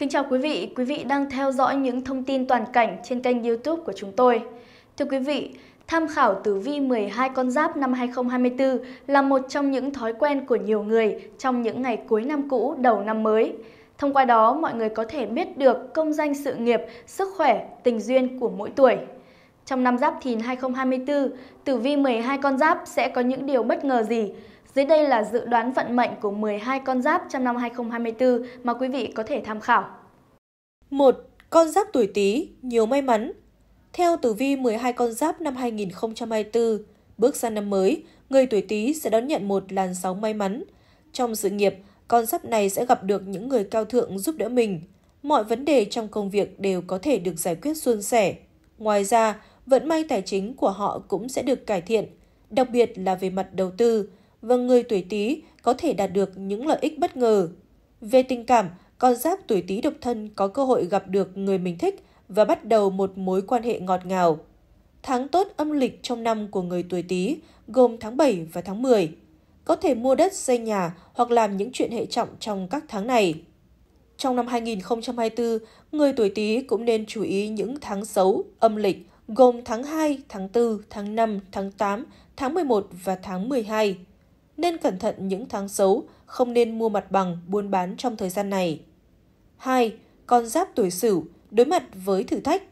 Kính chào quý vị, quý vị đang theo dõi những thông tin toàn cảnh trên kênh YouTube của chúng tôi. Thưa quý vị, tham khảo tử vi 12 con giáp năm 2024 là một trong những thói quen của nhiều người trong những ngày cuối năm cũ, đầu năm mới. Thông qua đó, mọi người có thể biết được công danh sự nghiệp, sức khỏe, tình duyên của mỗi tuổi. Trong năm Giáp Thìn 2024, tử vi 12 con giáp sẽ có những điều bất ngờ gì? Dưới đây là dự đoán vận mệnh của 12 con giáp trong năm 2024 mà quý vị có thể tham khảo. 1. Con giáp tuổi Tý, nhiều may mắn. Theo tử vi 12 con giáp năm 2024, bước sang năm mới, người tuổi Tý sẽ đón nhận một làn sóng may mắn. Trong sự nghiệp, con giáp này sẽ gặp được những người cao thượng giúp đỡ mình. Mọi vấn đề trong công việc đều có thể được giải quyết suôn sẻ. Ngoài ra, vận may tài chính của họ cũng sẽ được cải thiện, đặc biệt là về mặt đầu tư, và người tuổi Tý có thể đạt được những lợi ích bất ngờ. Về tình cảm, con giáp tuổi Tý độc thân có cơ hội gặp được người mình thích và bắt đầu một mối quan hệ ngọt ngào. Tháng tốt âm lịch trong năm của người tuổi Tý gồm tháng 7 và tháng 10. Có thể mua đất, xây nhà hoặc làm những chuyện hệ trọng trong các tháng này. Trong năm 2024, người tuổi Tý cũng nên chú ý những tháng xấu âm lịch gồm tháng 2, tháng 4, tháng 5, tháng 8, tháng 11 và tháng 12 nên cẩn thận những tháng xấu, không nên mua mặt bằng, buôn bán trong thời gian này. 2. Con giáp tuổi Sửu đối mặt với thử thách.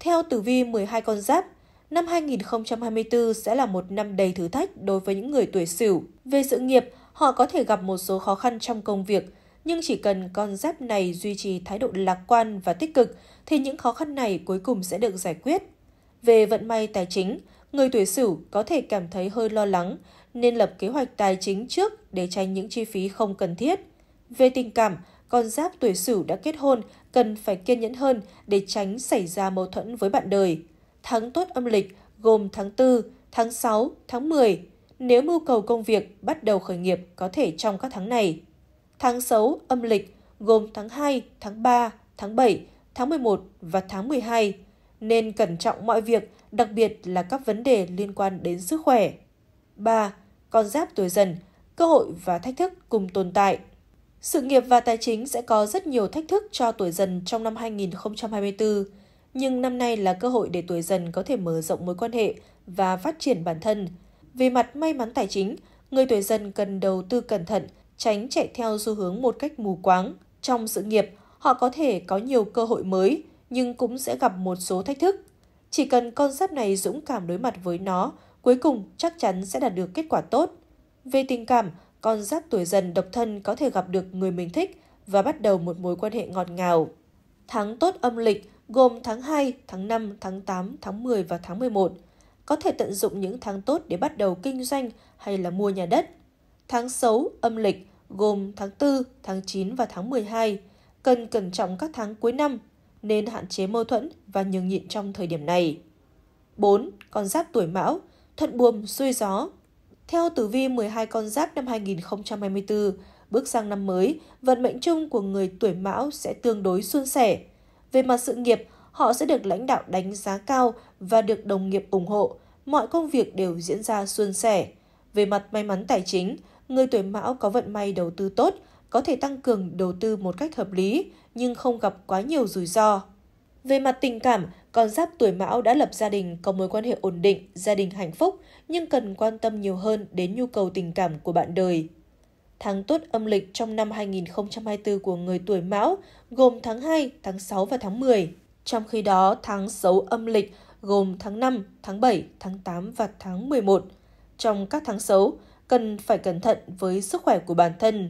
Theo tử vi 12 con giáp, năm 2024 sẽ là một năm đầy thử thách đối với những người tuổi Sửu. Về sự nghiệp, họ có thể gặp một số khó khăn trong công việc, nhưng chỉ cần con giáp này duy trì thái độ lạc quan và tích cực thì những khó khăn này cuối cùng sẽ được giải quyết. Về vận may tài chính, người tuổi Sửu có thể cảm thấy hơi lo lắng nên lập kế hoạch tài chính trước để tránh những chi phí không cần thiết. Về tình cảm, con giáp tuổi Sửu đã kết hôn cần phải kiên nhẫn hơn để tránh xảy ra mâu thuẫn với bạn đời. Tháng tốt âm lịch gồm tháng 4, tháng 6, tháng 10. Nếu mưu cầu công việc bắt đầu khởi nghiệp có thể trong các tháng này. Tháng xấu âm lịch gồm tháng 2, tháng 3, tháng 7, tháng 11 và tháng 12 nên cẩn trọng mọi việc, đặc biệt là các vấn đề liên quan đến sức khỏe. 3. Con giáp tuổi dần, cơ hội và thách thức cùng tồn tại. Sự nghiệp và tài chính sẽ có rất nhiều thách thức cho tuổi dần trong năm 2024, nhưng năm nay là cơ hội để tuổi dần có thể mở rộng mối quan hệ và phát triển bản thân. Về mặt may mắn tài chính, người tuổi dần cần đầu tư cẩn thận, tránh chạy theo xu hướng một cách mù quáng. Trong sự nghiệp, họ có thể có nhiều cơ hội mới, nhưng cũng sẽ gặp một số thách thức. Chỉ cần con concept này dũng cảm đối mặt với nó, cuối cùng chắc chắn sẽ đạt được kết quả tốt. Về tình cảm, con giáp tuổi dần độc thân có thể gặp được người mình thích và bắt đầu một mối quan hệ ngọt ngào. Tháng tốt âm lịch gồm tháng 2, tháng 5, tháng 8, tháng 10 và tháng 11. Có thể tận dụng những tháng tốt để bắt đầu kinh doanh hay là mua nhà đất. Tháng xấu âm lịch gồm tháng 4, tháng 9 và tháng 12. Cần cẩn trọng các tháng cuối năm nên hạn chế mâu thuẫn và nhường nhịn trong thời điểm này. 4. Con giáp tuổi mão, thuận buồm xuôi gió. Theo tử vi 12 con giáp năm 2024, bước sang năm mới, vận mệnh chung của người tuổi mão sẽ tương đối suôn sẻ. Về mặt sự nghiệp, họ sẽ được lãnh đạo đánh giá cao và được đồng nghiệp ủng hộ. Mọi công việc đều diễn ra suôn sẻ. Về mặt may mắn tài chính, người tuổi mão có vận may đầu tư tốt – có thể tăng cường đầu tư một cách hợp lý nhưng không gặp quá nhiều rủi ro. Về mặt tình cảm, con giáp tuổi mão đã lập gia đình có mối quan hệ ổn định, gia đình hạnh phúc nhưng cần quan tâm nhiều hơn đến nhu cầu tình cảm của bạn đời. Tháng tốt âm lịch trong năm 2024 của người tuổi mão gồm tháng 2, tháng 6 và tháng 10. Trong khi đó, tháng xấu âm lịch gồm tháng 5, tháng 7, tháng 8 và tháng 11. Trong các tháng xấu, cần phải cẩn thận với sức khỏe của bản thân,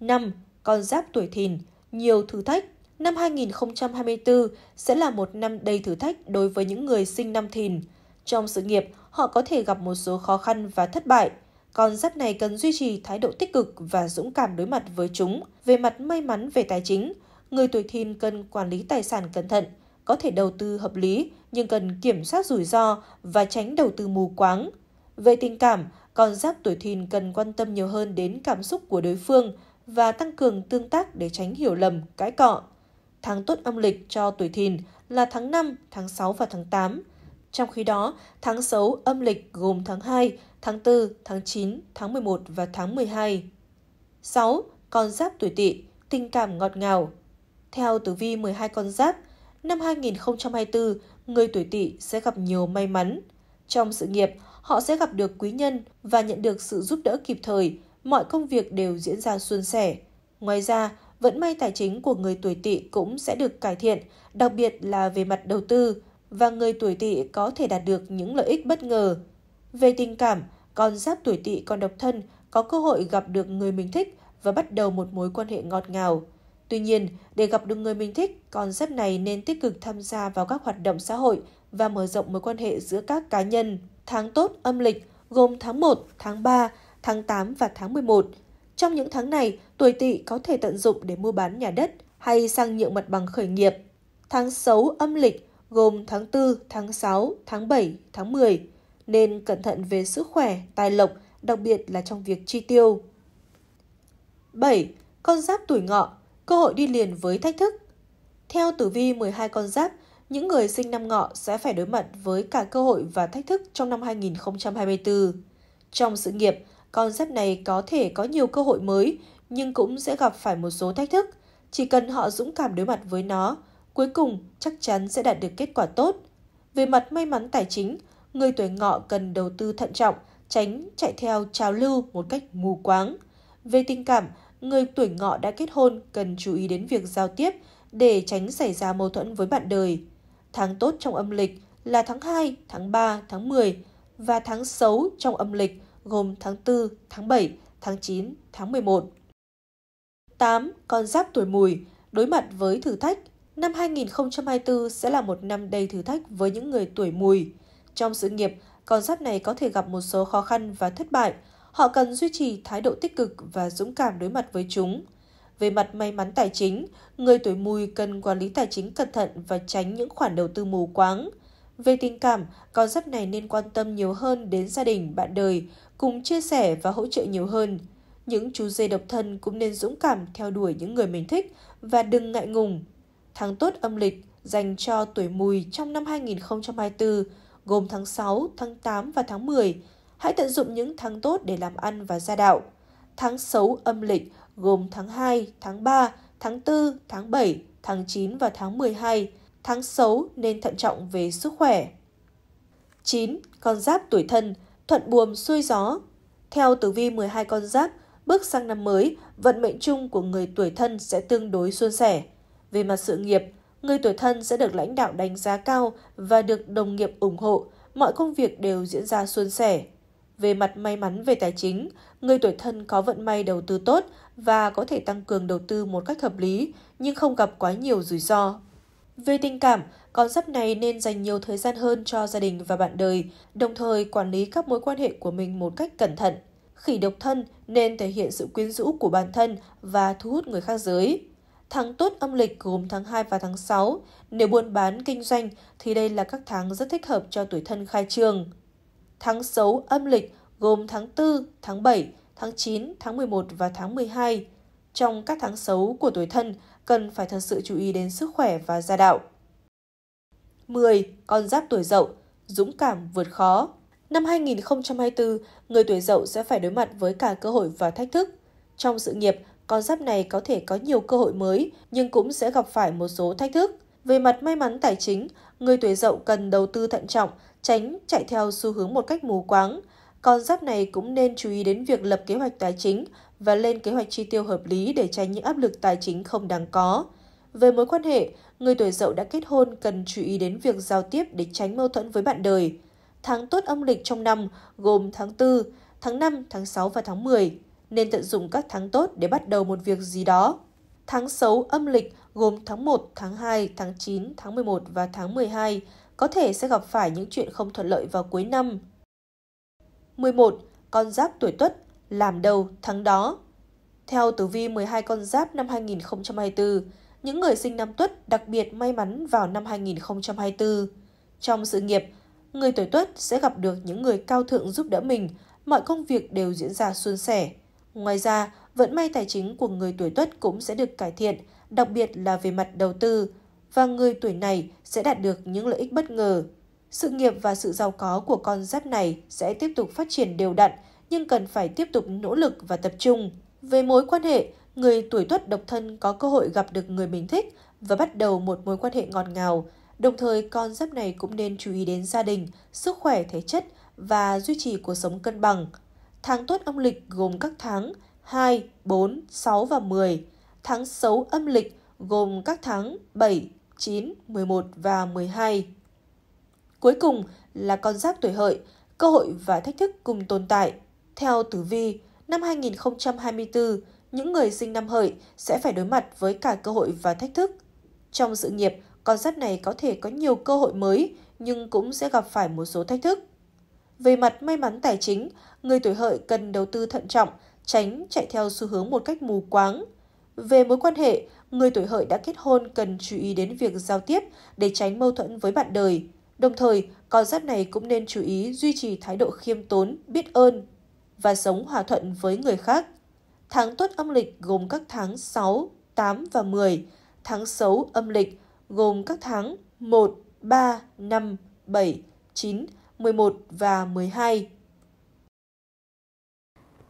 5. Con giáp tuổi thìn, nhiều thử thách. Năm 2024 sẽ là một năm đầy thử thách đối với những người sinh năm thìn. Trong sự nghiệp, họ có thể gặp một số khó khăn và thất bại. Con giáp này cần duy trì thái độ tích cực và dũng cảm đối mặt với chúng. Về mặt may mắn về tài chính, người tuổi thìn cần quản lý tài sản cẩn thận, có thể đầu tư hợp lý nhưng cần kiểm soát rủi ro và tránh đầu tư mù quáng. Về tình cảm, con giáp tuổi thìn cần quan tâm nhiều hơn đến cảm xúc của đối phương và tăng cường tương tác để tránh hiểu lầm, cãi cọ. Tháng tốt âm lịch cho tuổi thìn là tháng 5, tháng 6 và tháng 8. Trong khi đó, tháng xấu âm lịch gồm tháng 2, tháng 4, tháng 9, tháng 11 và tháng 12. 6. Con giáp tuổi tỵ, tình cảm ngọt ngào. Theo tử vi 12 con giáp, năm 2024, người tuổi tỵ sẽ gặp nhiều may mắn. Trong sự nghiệp, họ sẽ gặp được quý nhân và nhận được sự giúp đỡ kịp thời, mọi công việc đều diễn ra suôn sẻ. Ngoài ra, vẫn may tài chính của người tuổi tỵ cũng sẽ được cải thiện, đặc biệt là về mặt đầu tư, và người tuổi tỵ có thể đạt được những lợi ích bất ngờ. Về tình cảm, con giáp tuổi tỵ còn độc thân có cơ hội gặp được người mình thích và bắt đầu một mối quan hệ ngọt ngào. Tuy nhiên, để gặp được người mình thích, con giáp này nên tích cực tham gia vào các hoạt động xã hội và mở rộng mối quan hệ giữa các cá nhân. Tháng tốt âm lịch gồm tháng 1, tháng 3, tháng 8 và tháng 11. Trong những tháng này, tuổi tỵ có thể tận dụng để mua bán nhà đất hay sang nhượng mặt bằng khởi nghiệp. Tháng xấu âm lịch gồm tháng 4, tháng 6, tháng 7, tháng 10, nên cẩn thận về sức khỏe, tài lộc, đặc biệt là trong việc chi tiêu. 7. Con giáp tuổi ngọ, cơ hội đi liền với thách thức. Theo tử vi 12 con giáp, những người sinh năm ngọ sẽ phải đối mặt với cả cơ hội và thách thức trong năm 2024. Trong sự nghiệp, con giáp này có thể có nhiều cơ hội mới, nhưng cũng sẽ gặp phải một số thách thức. Chỉ cần họ dũng cảm đối mặt với nó, cuối cùng chắc chắn sẽ đạt được kết quả tốt. Về mặt may mắn tài chính, người tuổi ngọ cần đầu tư thận trọng, tránh chạy theo trào lưu một cách mù quáng. Về tình cảm, người tuổi ngọ đã kết hôn cần chú ý đến việc giao tiếp để tránh xảy ra mâu thuẫn với bạn đời. Tháng tốt trong âm lịch là tháng 2, tháng 3, tháng 10 và tháng xấu trong âm lịch gồm tháng 4, tháng 7, tháng 9, tháng 11. 8. Con giáp tuổi mùi đối mặt với thử thách. Năm 2024 sẽ là một năm đầy thử thách với những người tuổi mùi. Trong sự nghiệp, con giáp này có thể gặp một số khó khăn và thất bại. Họ cần duy trì thái độ tích cực và dũng cảm đối mặt với chúng. Về mặt may mắn tài chính, người tuổi mùi cần quản lý tài chính cẩn thận và tránh những khoản đầu tư mù quáng – về tình cảm, con giáp này nên quan tâm nhiều hơn đến gia đình, bạn đời, cùng chia sẻ và hỗ trợ nhiều hơn. Những chú dê độc thân cũng nên dũng cảm theo đuổi những người mình thích và đừng ngại ngùng. Tháng tốt âm lịch dành cho tuổi mùi trong năm 2024 gồm tháng 6, tháng 8 và tháng 10. Hãy tận dụng những tháng tốt để làm ăn và gia đạo. Tháng xấu âm lịch gồm tháng 2, tháng 3, tháng 4, tháng 7, tháng 9 và tháng 12 tháng xấu nên thận trọng về sức khỏe. 9. Con giáp tuổi thân, thuận buồm xuôi gió. Theo tử vi 12 con giáp, bước sang năm mới, vận mệnh chung của người tuổi thân sẽ tương đối suôn sẻ. Về mặt sự nghiệp, người tuổi thân sẽ được lãnh đạo đánh giá cao và được đồng nghiệp ủng hộ, mọi công việc đều diễn ra suôn sẻ. Về mặt may mắn về tài chính, người tuổi thân có vận may đầu tư tốt và có thể tăng cường đầu tư một cách hợp lý nhưng không gặp quá nhiều rủi ro về tình cảm, con sắp này nên dành nhiều thời gian hơn cho gia đình và bạn đời, đồng thời quản lý các mối quan hệ của mình một cách cẩn thận. Khỉ độc thân nên thể hiện sự quyến rũ của bản thân và thu hút người khác giới. Tháng tốt âm lịch gồm tháng 2 và tháng 6, nếu buôn bán, kinh doanh thì đây là các tháng rất thích hợp cho tuổi thân khai trường. Tháng xấu âm lịch gồm tháng 4, tháng 7, tháng 9, tháng 11 và tháng 12. Trong các tháng xấu của tuổi thân, cần phải thật sự chú ý đến sức khỏe và gia đạo. 10. Con giáp tuổi dậu, dũng cảm vượt khó. Năm 2024, người tuổi dậu sẽ phải đối mặt với cả cơ hội và thách thức. Trong sự nghiệp, con giáp này có thể có nhiều cơ hội mới, nhưng cũng sẽ gặp phải một số thách thức. Về mặt may mắn tài chính, người tuổi dậu cần đầu tư thận trọng, tránh chạy theo xu hướng một cách mù quáng – con giáp này cũng nên chú ý đến việc lập kế hoạch tài chính và lên kế hoạch chi tiêu hợp lý để tránh những áp lực tài chính không đáng có. Về mối quan hệ, người tuổi dậu đã kết hôn cần chú ý đến việc giao tiếp để tránh mâu thuẫn với bạn đời. Tháng tốt âm lịch trong năm gồm tháng 4, tháng 5, tháng 6 và tháng 10, nên tận dụng các tháng tốt để bắt đầu một việc gì đó. Tháng xấu âm lịch gồm tháng 1, tháng 2, tháng 9, tháng 11 và tháng 12 có thể sẽ gặp phải những chuyện không thuận lợi vào cuối năm. 11. Con giáp tuổi tuất, làm đầu tháng đó. Theo tử vi 12 con giáp năm 2024, những người sinh năm tuất đặc biệt may mắn vào năm 2024. Trong sự nghiệp, người tuổi tuất sẽ gặp được những người cao thượng giúp đỡ mình, mọi công việc đều diễn ra suôn sẻ. Ngoài ra, vận may tài chính của người tuổi tuất cũng sẽ được cải thiện, đặc biệt là về mặt đầu tư, và người tuổi này sẽ đạt được những lợi ích bất ngờ. Sự nghiệp và sự giàu có của con giáp này sẽ tiếp tục phát triển đều đặn, nhưng cần phải tiếp tục nỗ lực và tập trung. Về mối quan hệ, người tuổi tuất độc thân có cơ hội gặp được người mình thích và bắt đầu một mối quan hệ ngọt ngào. Đồng thời, con giáp này cũng nên chú ý đến gia đình, sức khỏe thể chất và duy trì cuộc sống cân bằng. Tháng tốt âm lịch gồm các tháng 2, 4, 6 và 10. Tháng xấu âm lịch gồm các tháng 7, 9, 11 và 12. Cuối cùng là con giáp tuổi hợi, cơ hội và thách thức cùng tồn tại. Theo Tử Vi, năm 2024, những người sinh năm hợi sẽ phải đối mặt với cả cơ hội và thách thức. Trong sự nghiệp, con giáp này có thể có nhiều cơ hội mới nhưng cũng sẽ gặp phải một số thách thức. Về mặt may mắn tài chính, người tuổi hợi cần đầu tư thận trọng, tránh chạy theo xu hướng một cách mù quáng. Về mối quan hệ, người tuổi hợi đã kết hôn cần chú ý đến việc giao tiếp để tránh mâu thuẫn với bạn đời. Đồng thời, con giáp này cũng nên chú ý duy trì thái độ khiêm tốn, biết ơn và sống hòa thuận với người khác. Tháng tốt âm lịch gồm các tháng 6, 8 và 10. Tháng xấu âm lịch gồm các tháng 1, 3, 5, 7, 9, 11 và 12.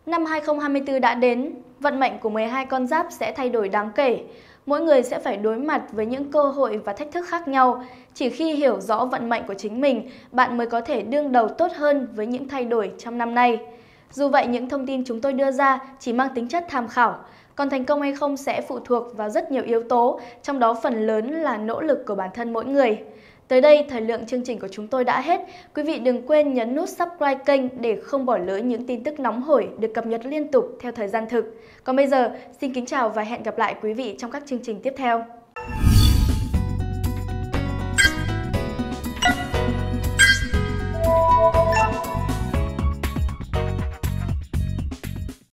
Năm 2024 đã đến, vận mệnh của 12 con giáp sẽ thay đổi đáng kể mỗi người sẽ phải đối mặt với những cơ hội và thách thức khác nhau. Chỉ khi hiểu rõ vận mệnh của chính mình, bạn mới có thể đương đầu tốt hơn với những thay đổi trong năm nay. Dù vậy, những thông tin chúng tôi đưa ra chỉ mang tính chất tham khảo, còn thành công hay không sẽ phụ thuộc vào rất nhiều yếu tố, trong đó phần lớn là nỗ lực của bản thân mỗi người. Tới đây, thời lượng chương trình của chúng tôi đã hết. Quý vị đừng quên nhấn nút subscribe kênh để không bỏ lỡ những tin tức nóng hổi được cập nhật liên tục theo thời gian thực. Còn bây giờ, xin kính chào và hẹn gặp lại quý vị trong các chương trình tiếp theo.